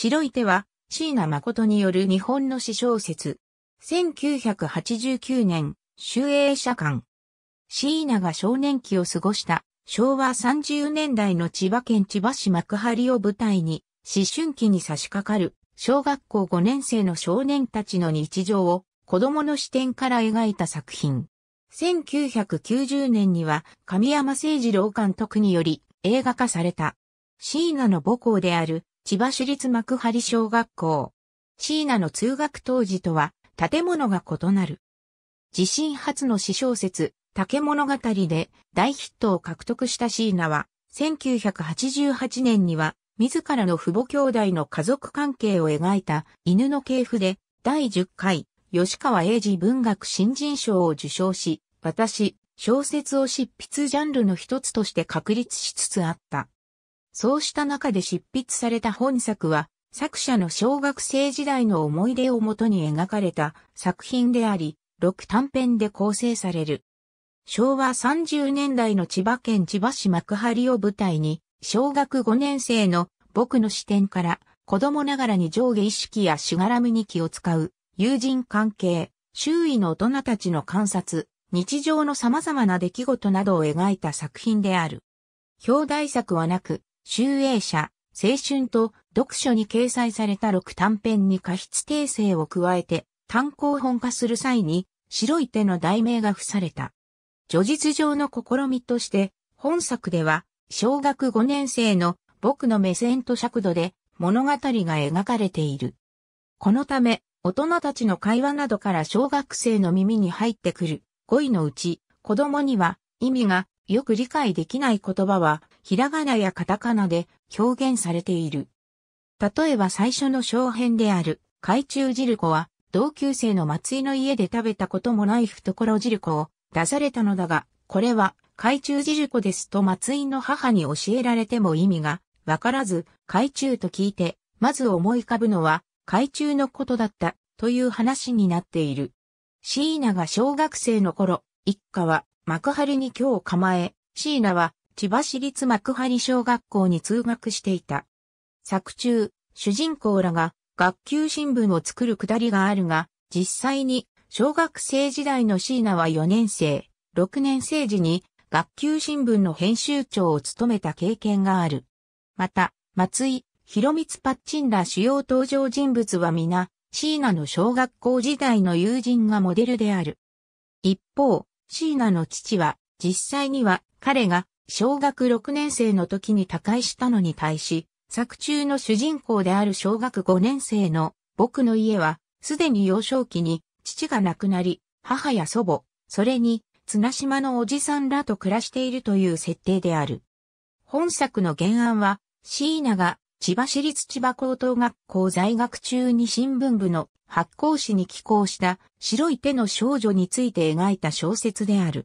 白い手は、椎名誠による日本の詩小説。1989年、集英社館。椎名が少年期を過ごした昭和30年代の千葉県千葉市幕張を舞台に、思春期に差し掛かる小学校5年生の少年たちの日常を子供の視点から描いた作品。1990年には神山誠二郎監督により映画化された。椎名の母校である千葉市立幕張小学校。椎名の通学当時とは、建物が異なる。地震初の詩小説、竹物語で大ヒットを獲得した椎名は、1988年には、自らの父母兄弟の家族関係を描いた犬の系譜で、第10回、吉川英治文学新人賞を受賞し、私、小説を執筆ジャンルの一つとして確立しつつあった。そうした中で執筆された本作は、作者の小学生時代の思い出をもとに描かれた作品であり、6短編で構成される。昭和30年代の千葉県千葉市幕張を舞台に、小学5年生の僕の視点から子供ながらに上下意識やしがらみに気を使う、友人関係、周囲の大人たちの観察、日常の様々な出来事などを描いた作品である。表題作はなく、集英社、青春と読書に掲載された6短編に過失訂正を加えて単行本化する際に白い手の題名が付された。叙述上の試みとして本作では小学5年生の僕の目線と尺度で物語が描かれている。このため大人たちの会話などから小学生の耳に入ってくる語彙のうち子供には意味がよく理解できない言葉はひらがなやカタカナで表現されている。例えば最初の小編である、海中汁コは、同級生の松井の家で食べたこともない懐汁子を出されたのだが、これは、海中汁コですと松井の母に教えられても意味がわからず、海中と聞いて、まず思い浮かぶのは、海中のことだったという話になっている。椎名が小学生の頃、一家は幕張に今日構え、椎名は千葉市立幕張小学校に通学していた。作中、主人公らが学級新聞を作るくだりがあるが、実際に小学生時代の椎名は4年生、6年生時に学級新聞の編集長を務めた経験がある。また、松井、広光パッチンら主要登場人物は皆、椎名の小学校時代の友人がモデルである。一方、椎名の父は、実際には彼が小学6年生の時に他界したのに対し、作中の主人公である小学5年生の僕の家は、すでに幼少期に父が亡くなり、母や祖母、それに綱島のおじさんらと暮らしているという設定である。本作の原案は、椎名が千葉市立千葉高等学校在学中に新聞部の発行誌に寄稿した白い手の少女について描いた小説である。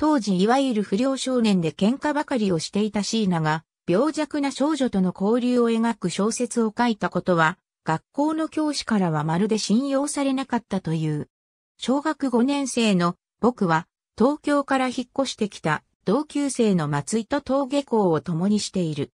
当時いわゆる不良少年で喧嘩ばかりをしていた椎名が、病弱な少女との交流を描く小説を書いたことは、学校の教師からはまるで信用されなかったという。小学5年生の僕は、東京から引っ越してきた同級生の松井と登下校を共にしている。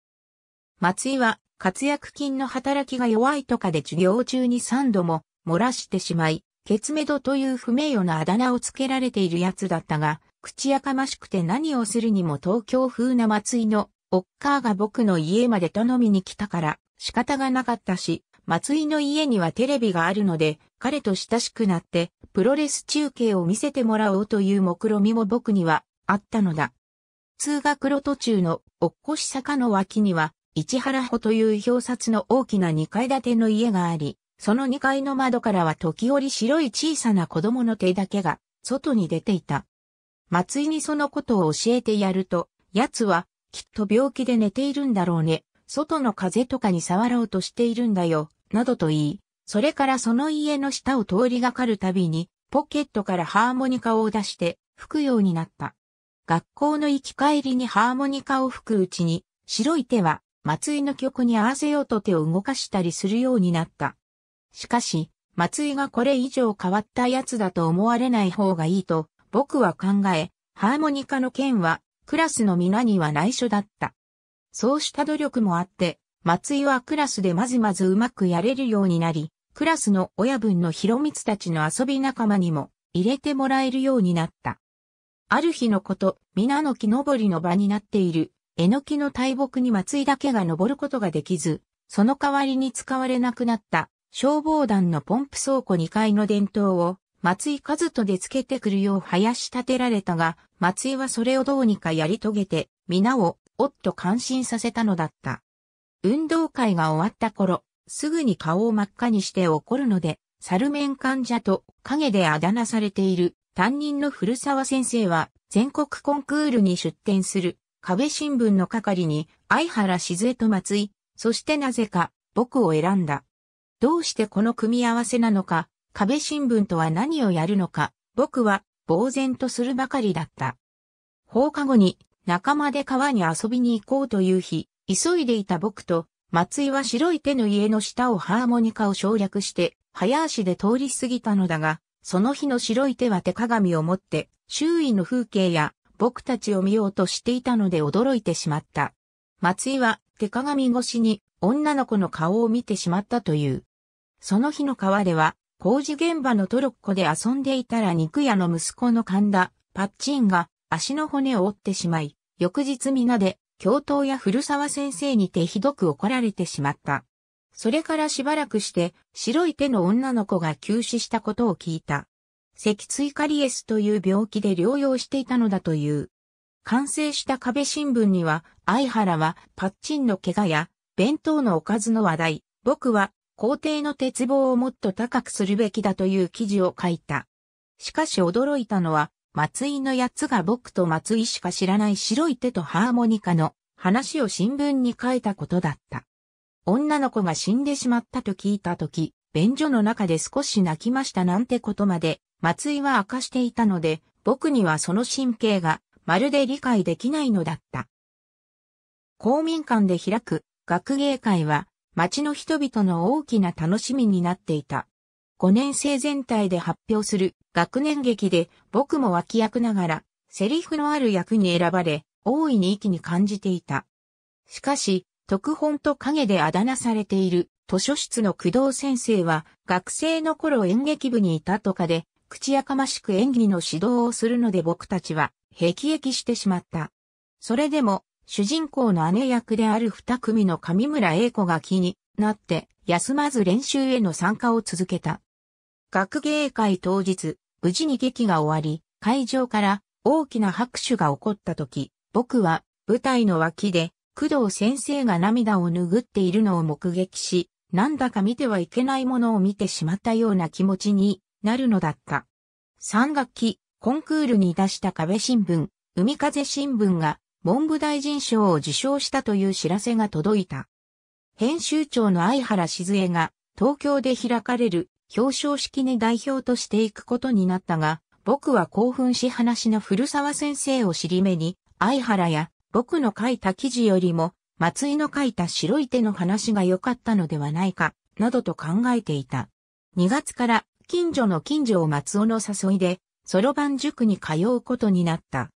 松井は活躍金の働きが弱いとかで授業中に3度も漏らしてしまい、ケツメドという不名誉なあだ名をつけられているやつだったが、口やかましくて何をするにも東京風な松井の、おっかーが僕の家まで頼みに来たから、仕方がなかったし、松井の家にはテレビがあるので、彼と親しくなって、プロレス中継を見せてもらおうという目論みも僕には、あったのだ。通学路途中の、おっこし坂の脇には、市原穂という表札の大きな2階建ての家があり、その2階の窓からは時折白い小さな子供の手だけが、外に出ていた。松井にそのことを教えてやると、奴は、きっと病気で寝ているんだろうね。外の風とかに触ろうとしているんだよ、などと言い、それからその家の下を通りがかるたびに、ポケットからハーモニカを出して吹くようになった。学校の行き帰りにハーモニカを吹くうちに、白い手は松井の曲に合わせようと手を動かしたりするようになった。しかし、松井がこれ以上変わったやつだと思われない方がいいと、僕は考え、ハーモニカの件は、クラスの皆には内緒だった。そうした努力もあって、松井はクラスでまずまずうまくやれるようになり、クラスの親分の広光たちの遊び仲間にも入れてもらえるようになった。ある日のこと、皆の木登りの場になっている、えのきの大木に松井だけが登ることができず、その代わりに使われなくなった消防団のポンプ倉庫2階の電灯を松井和人でつけてくるよう林立てられたが、松井はそれをどうにかやり遂げて、皆を、おっと感心させたのだった。運動会が終わった頃、すぐに顔を真っ赤にして怒るので、サルメン患者と陰であだ名されている担任の古沢先生は全国コンクールに出展する壁新聞の係に相原静江と松井、そしてなぜか僕を選んだ。どうしてこの組み合わせなのか壁新聞とは何をやるのか、僕は、呆然とするばかりだった。放課後に、仲間で川に遊びに行こうという日、急いでいた僕と、松井は白い手の家の下をハーモニカを省略して、早足で通り過ぎたのだが、その日の白い手は手鏡を持って、周囲の風景や僕たちを見ようとしていたので驚いてしまった。松井は手鏡越しに女の子の顔を見てしまったという。その日の川では工事現場のトロッコで遊んでいたら肉屋の息子の神田、パッチンが足の骨を折ってしまい、翌日皆で教頭や古沢先生にてひどく怒られてしまった。それからしばらくして白い手の女の子が急死したことを聞いた。脊椎カリエスという病気で療養していたのだという。完成した壁新聞には、相原はパッチンの怪我や、弁当のおかずの話題、僕は皇帝の鉄棒をもっと高くするべきだという記事を書いた。しかし驚いたのは、松井のやつが僕と松井しか知らない白い手とハーモニカの話を新聞に書いたことだった。女の子が死んでしまったと聞いたとき、便所の中で少し泣きましたなんてことまで、松井は明かしていたので、僕にはその神経がまるで理解できないのだった。公民館で開く学芸会は町の人々の大きな楽しみになっていた。5年生全体で発表する学年劇で僕も脇役ながら、セリフのある役に選ばれ、大いに息に感じていた。しかし、特本と影であだ名されている図書室の工藤先生は学生の頃演劇部にいたとかで、口やかましく演技の指導をするので僕たちは、平気へしてしまった。それでも、主人公の姉役である二組の上村英子が気になって休まず練習への参加を続けた。学芸会当日、無事に劇が終わり、会場から大きな拍手が起こった時、僕は舞台の脇で工藤先生が涙を拭っているのを目撃し、なんだか見てはいけないものを見てしまったような気持ちになるのだった。三学期、コンクールに出した壁新聞、海風新聞が文部大臣賞を受賞したという知らせが届いた。編集長の相原静江が東京で開かれる表彰式に代表としていくことになったが、僕は興奮し話の古沢先生を尻目に、相原や僕の書いた記事よりも、松井の書いた白い手の話が良かったのではないか、などと考えていた。2月から近所の近所を松尾の誘いで、そろばん塾に通うことになった。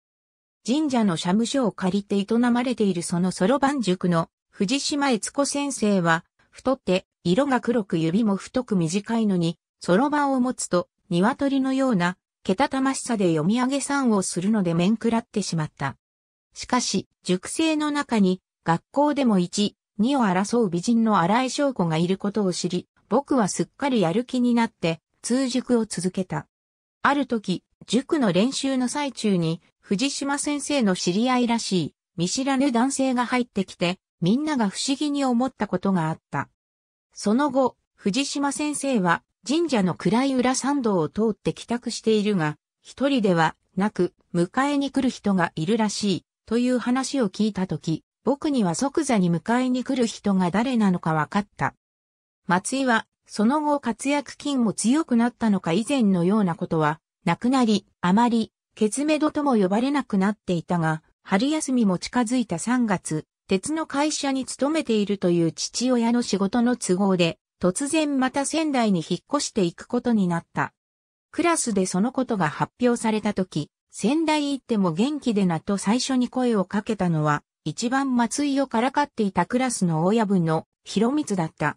神社の社務所を借りて営まれているそのそろばん塾の藤島悦子先生は、太って色が黒く指も太く短いのに、そろばんを持つと鶏のようなけたたましさで読み上げ算をするので面食らってしまった。しかし、塾生の中に学校でも1、2を争う美人の荒井翔子がいることを知り、僕はすっかりやる気になって、通塾を続けた。ある時、塾の練習の最中に、藤島先生の知り合いらしい、見知らぬ男性が入ってきて、みんなが不思議に思ったことがあった。その後、藤島先生は神社の暗い裏参道を通って帰宅しているが、一人ではなく迎えに来る人がいるらしいという話を聞いたとき、僕には即座に迎えに来る人が誰なのか分かった。松井は、その後活躍金も強くなったのか以前のようなことは、なくなり、あまりケツメドとも呼ばれなくなっていたが、春休みも近づいた3月、鉄の会社に勤めているという父親の仕事の都合で、突然また仙台に引っ越していくことになった。クラスでそのことが発表された時、仙台行っても元気でなと最初に声をかけたのは、一番松井をからかっていたクラスの親分の広光だった。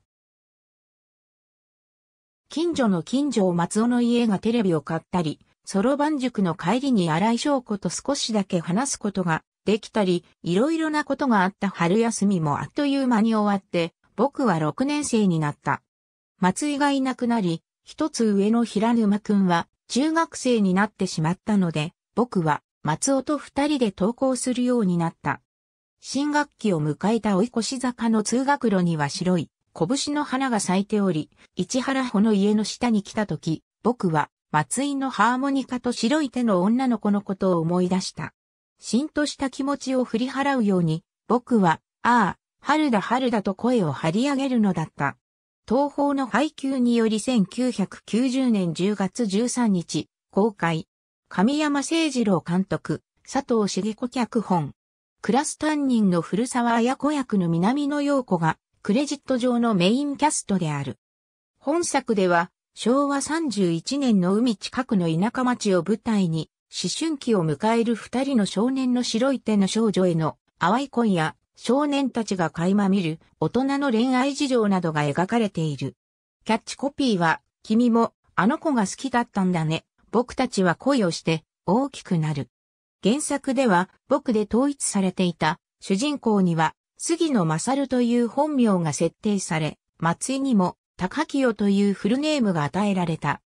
近所の近所を松尾の家がテレビを買ったり、ソロ番塾の帰りに荒井翔子と少しだけ話すことができたり、いろいろなことがあった春休みもあっという間に終わって、僕は6年生になった。松井がいなくなり、一つ上の平沼くんは中学生になってしまったので、僕は松尾と二人で登校するようになった。新学期を迎えた追い越し坂の通学路には白い、拳の花が咲いており、市原穂の家の下に来た時、僕は松井のハーモニカと白い手の女の子のことを思い出した。しんとした気持ちを振り払うように、僕は、ああ、春だ春だと声を張り上げるのだった。東宝の配給により1990年10月13日、公開。神山誠二郎監督、佐藤茂子脚本。クラス担任の古沢綾子役の南野陽子が、クレジット上のメインキャストである。本作では、昭和31年の海近くの田舎町を舞台に、思春期を迎える二人の少年の白い手の少女への淡い恋や少年たちが垣間見る大人の恋愛事情などが描かれている。キャッチコピーは、君もあの子が好きだったんだね。僕たちは恋をして大きくなる。原作では僕で統一されていた主人公には杉野勝という本名が設定され、松井にも高清というフルネームが与えられた。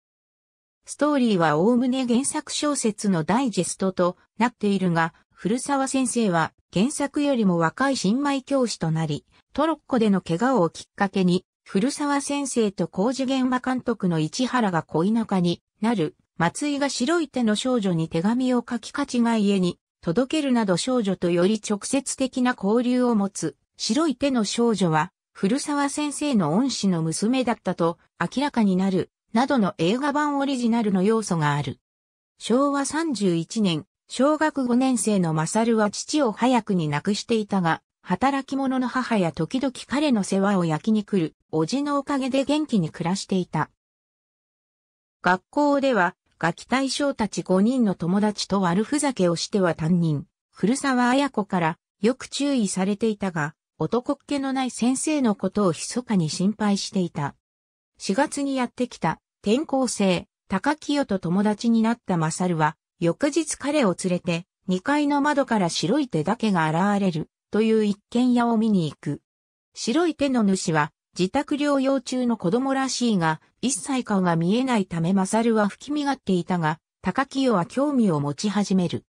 ストーリーはおおむね原作小説のダイジェストとなっているが、古沢先生は原作よりも若い新米教師となり、トロッコでの怪我をきっかけに、古沢先生と工事現場監督の市原が恋仲になる、松井が白い手の少女に手紙を書き勝ちが家に届けるなど少女とより直接的な交流を持つ、白い手の少女は古沢先生の恩師の娘だったと明らかになる、などの映画版オリジナルの要素がある。昭和31年、小学5年生のマサルは父を早くに亡くしていたが、働き者の母や時々彼の世話を焼きに来る、おじのおかげで元気に暮らしていた。学校では、ガキ大将たち5人の友達と悪ふざけをしては担任、古沢綾子からよく注意されていたが、男っ気のない先生のことを密かに心配していた。4月にやってきた転校生、高清と友達になったマサルは、翌日彼を連れて、2階の窓から白い手だけが現れる、という一軒家を見に行く。白い手の主は、自宅療養中の子供らしいが、一切顔が見えないためマサルは不気味がっていたが、高清は興味を持ち始める。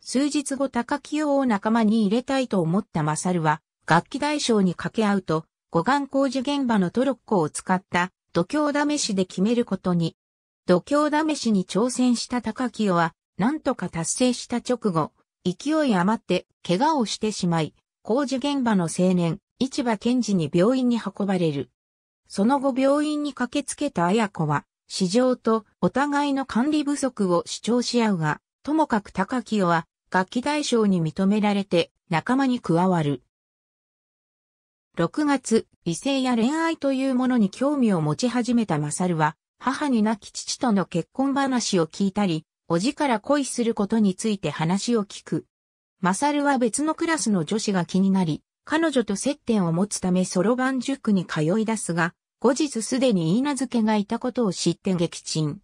数日後高清を仲間に入れたいと思ったマサルは、楽器大賞に掛け合うと、護岸工事現場のトロッコを使った度胸試しで決めることに。度胸試しに挑戦した高清は、なんとか達成した直後、勢い余って怪我をしてしまい、工事現場の青年、市場健治に病院に運ばれる。その後病院に駆けつけた綾子は、市場とお互いの管理不足を主張し合うが、ともかく高清は楽器大賞に認められて仲間に加わる。6月、異性や恋愛というものに興味を持ち始めたマサルは、母に亡き父との結婚話を聞いたり、おじから恋することについて話を聞く。マサルは別のクラスの女子が気になり、彼女と接点を持つためそろばん塾に通い出すが、後日すでに稲付けがいたことを知って撃沈。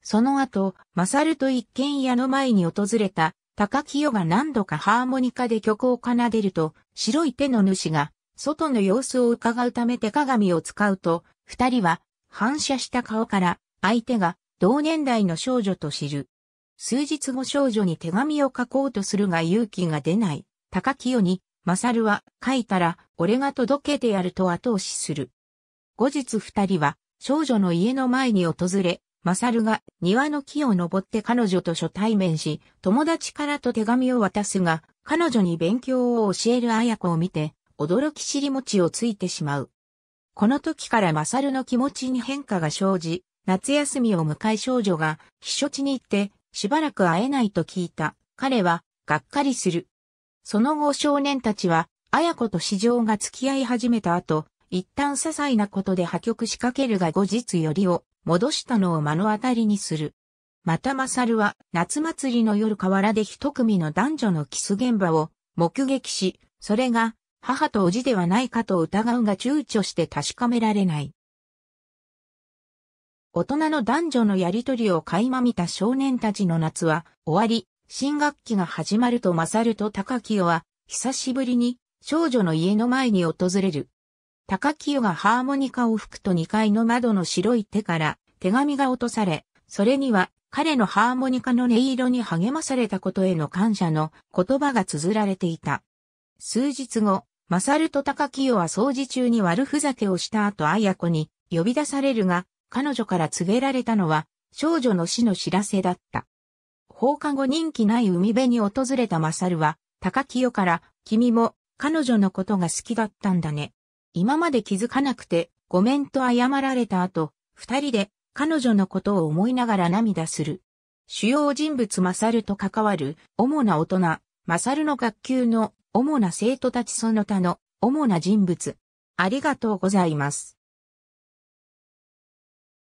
その後、マサルと一軒家の前に訪れた高清が何度かハーモニカで曲を奏でると、白い手の主が外の様子を伺うため手鏡を使うと、二人は反射した顔から相手が同年代の少女と知る。数日後少女に手紙を書こうとするが勇気が出ない。高清に、マサルは書いたら俺が届けてやると後押しする。後日二人は少女の家の前に訪れ、マサルが庭の木を登って彼女と初対面し、友達からと手紙を渡すが、彼女に勉強を教える綾子を見て、驚き尻餅をついてしまう。この時からマサルの気持ちに変化が生じ、夏休みを迎え少女が、避暑地に行って、しばらく会えないと聞いた。彼は、がっかりする。その後少年たちは、綾子と市場が付き合い始めた後、一旦些細なことで破局しかけるが後日よりを戻したのを目の当たりにする。またマサルは夏祭りの夜河原で一組の男女のキス現場を目撃し、それが母と叔父ではないかと疑うが躊躇して確かめられない。大人の男女のやりとりを垣間見た少年たちの夏は終わり、新学期が始まると勝ると高清は、久しぶりに少女の家の前に訪れる。高清がハーモニカを吹くと2階の窓の白い手から手紙が落とされ、それには彼のハーモニカの音色に励まされたことへの感謝の言葉が綴られていた。数日後、マサルと高清は掃除中に悪ふざけをした後綾子に呼び出されるが、彼女から告げられたのは少女の死の知らせだった。放課後人気ない海辺に訪れたマサルは、高清から、君も彼女のことが好きだったんだね。今まで気づかなくて、ごめんと謝られた後、二人で彼女のことを思いながら涙する。主要人物マサルと関わる主な大人、マサルの学級の主な生徒たちその他の主な人物。ありがとうございます。